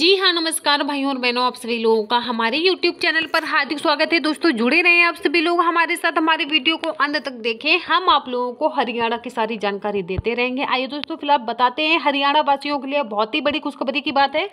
जी हाँ नमस्कार भाइयों और बहनों आप सभी लोगों का हमारे YouTube चैनल पर हार्दिक स्वागत है दोस्तों जुड़े हैं आप सभी लोग हमारे साथ हमारे वीडियो को अंत तक देखें हम आप लोगों को हरियाणा की सारी जानकारी देते रहेंगे आइए दोस्तों फिलहाल बताते हैं हरियाणा वासियों के लिए बहुत ही बड़ी खुशखबरी की बात है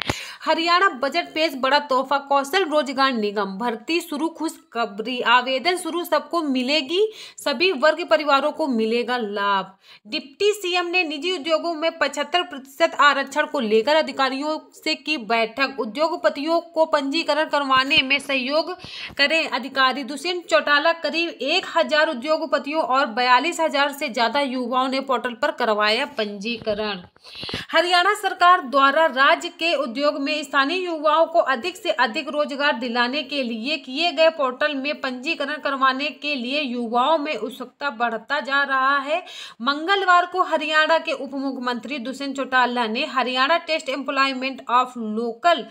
हरियाणा बजट पेश बड़ा तोहफा कौशल रोजगार निगम भर्ती शुरू खुशखबरी आवेदन शुरू सबको मिलेगी सभी वर्ग परिवारों को मिलेगा लाभ डिप्टी सीएम ने निजी उद्योगों में पचहत्तर प्रतिशत आरक्षण को लेकर अधिकारियों से की बैठक उद्योगपतियों को पंजीकरण करवाने में सहयोग करें अधिकारी दुष्यंत चौटाला करीब एक हजार उद्योगपतियों और बयालीस हजार से ज्यादा युवाओं ने पोर्टल पर करवाया पंजीकरण हरियाणा सरकार द्वारा राज्य के उद्योग में में स्थानीय युवाओं को अधिक से अधिक रोजगार दिलाने के लिए किए गए पोर्टल में पंजीकरण करवाने के लिए युवाओं में उत्सुकता बढ़ता जा रहा है मंगलवार को हरियाणा के उप मुख्यमंत्री दुष्यंत चौटाला ने Haryana state employment of local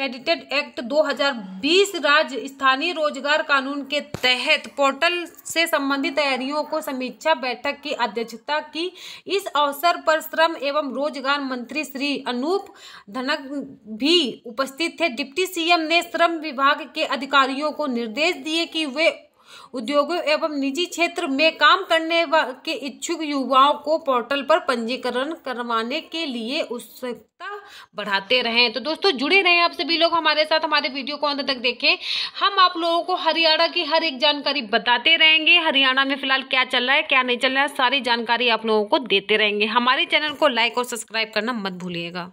candidates act 2020 राज्य स्थानीय रोजगार कानून के तहत पोर्टल से संबंधित तैयारियों को समीक्षा बैठक की अध्यक्षता की इस अवसर पर श्रम एवं रोजगार मंत्री श्री अनूप धनक भी भी उपस्थित थे डिप्टी सीएम ने श्रम विभाग के अधिकारियों को निर्देश दिए कि वे उद्योगों एवं निजी क्षेत्र में काम करने के इच्छुक युवाओं को पोर्टल पर पंजीकरण करवाने के लिए उत्सुकता बढ़ाते रहें तो दोस्तों जुड़े रहें आप सभी लोग हमारे साथ हमारे वीडियो को अंत तक देखें हम आप लोगों को हरियाणा की हर एक जानकारी बताते रहेंगे हरियाणा में फिलहाल क्या चल रहा है क्या नहीं चल रहा है सारी जानकारी आप लोगों को देते रहेंगे हमारे चैनल को लाइक और सब्सक्राइब करना मत भूलिएगा